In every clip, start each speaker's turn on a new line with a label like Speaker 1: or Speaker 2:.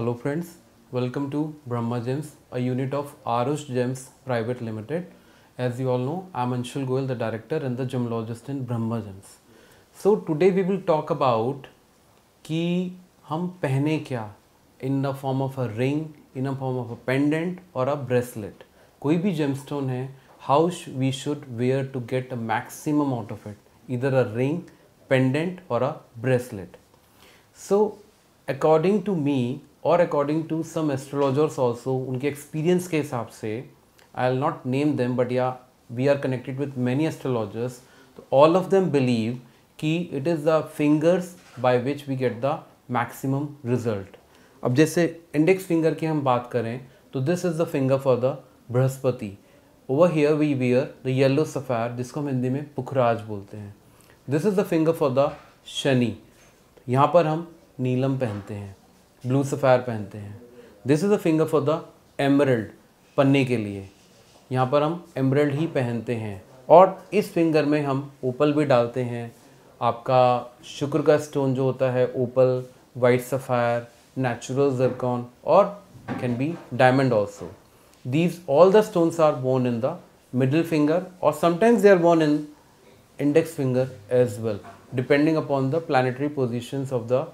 Speaker 1: Hello friends welcome to Brahma gems a unit of Arush gems private limited as you all know I am Anshul Goyal the director and the gemologist in Brahma gems so today we will talk about कि हम पहने क्या in the form of a ring in a form of a pendant और a bracelet कोई भी gemstone है how we should wear to get a maximum out of it इधर a ring pendant और a bracelet so according to me और according to some astrologers also उनके experience के हिसाब से I'll not name them but yeah we are connected with many astrologers तो all of them believe कि it is the fingers by which we get the maximum result अब जैसे index finger की हम बात करें तो this is the finger for the Brihaspati over here we wear the yellow sapphire जिसको हम हिंदी में पुखराज बोलते हैं this is the finger for the Shani यहाँ पर हम नीलम पहनते हैं ब्लू सफ़ायर पहनते हैं this is a finger for the emerald पन्ने के लिए यहाँ पर हम एमरल्ड ही पहनते हैं और इस फिंगर में हम ओपल भी डालते हैं आपका शुक्र का स्टोन जो होता है opal white sapphire natural zircon और can be diamond also these all the stones are worn in the middle finger और sometimes they are worn in index finger as well depending upon the planetary positions of the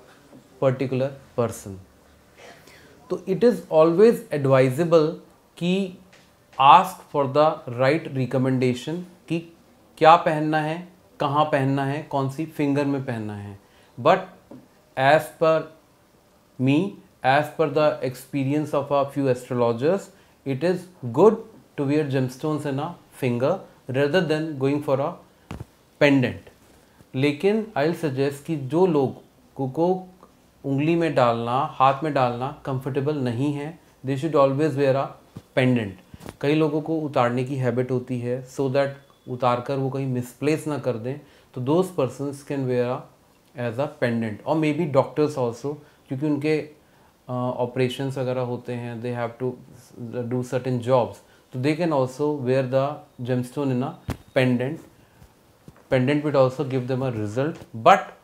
Speaker 1: particular person तो it is always advisable कि ask for the right recommendation कि क्या पहनना है कहाँ पहनना है कौन सी फिंगर में पहनना है but as per me as per the experience of a few astrologers it is good to wear gemstones in a finger rather than going for a pendant लेकिन आई सजेस्ट कि जो लोग को उंगली में डालना हाथ में डालना कंफर्टेबल नहीं है they should always wear a pendant कई लोगों को उतारने की हैबिट होती है सो so दैट उतार कर वो कहीं मिसप्लेस ना कर दें तो those person can wear a as a pendant और मे बी डॉक्टर्स ऑल्सो क्योंकि उनके ऑपरेशन uh, वगैरह होते हैं they have to do certain jobs तो they can also wear the gemstone in a pendant pendant will also give them a result but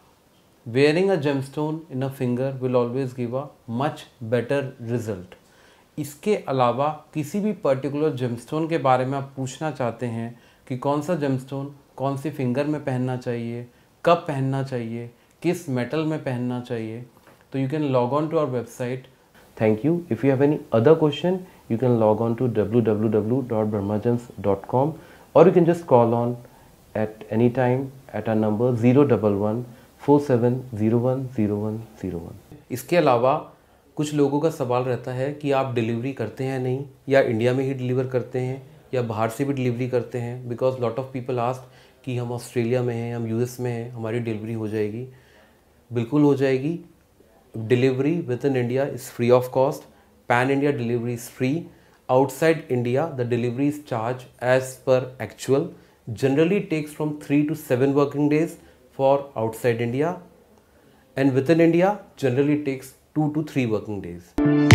Speaker 1: a gemstone in a finger will always give a much better result इसके अलावा किसी भी particular gemstone के बारे में आप पूछना चाहते हैं कि कौन सा जेमस्टोन कौन सी फिंगर में पहनना चाहिए कब पहनना चाहिए किस मेटल में पहनना चाहिए तो you can log on to our website thank you if you have any other question you can log on to W W W dot Brahmagems dot com और you can just call on at any time at our number zero double one four seven zero one zero one zero one इसके अलावा कुछ लोगों का सवाल रहता है कि आप डिलीवरी करते हैं नहीं या इंडिया में ही डिलीवर करते हैं या बाहर से भी डिलीवरी करते हैं because lot of people asked कि हम ऑस्ट्रेलिया में हैं हम यूएस में हैं हमारी डिलीवरी हो जाएगी बिल्कुल हो जाएगी delivery within India is free of cost pan India delivery is free outside India the delivery is charge as per actual generally takes from three to seven working days for outside India and within India generally takes 2 to 3 working days.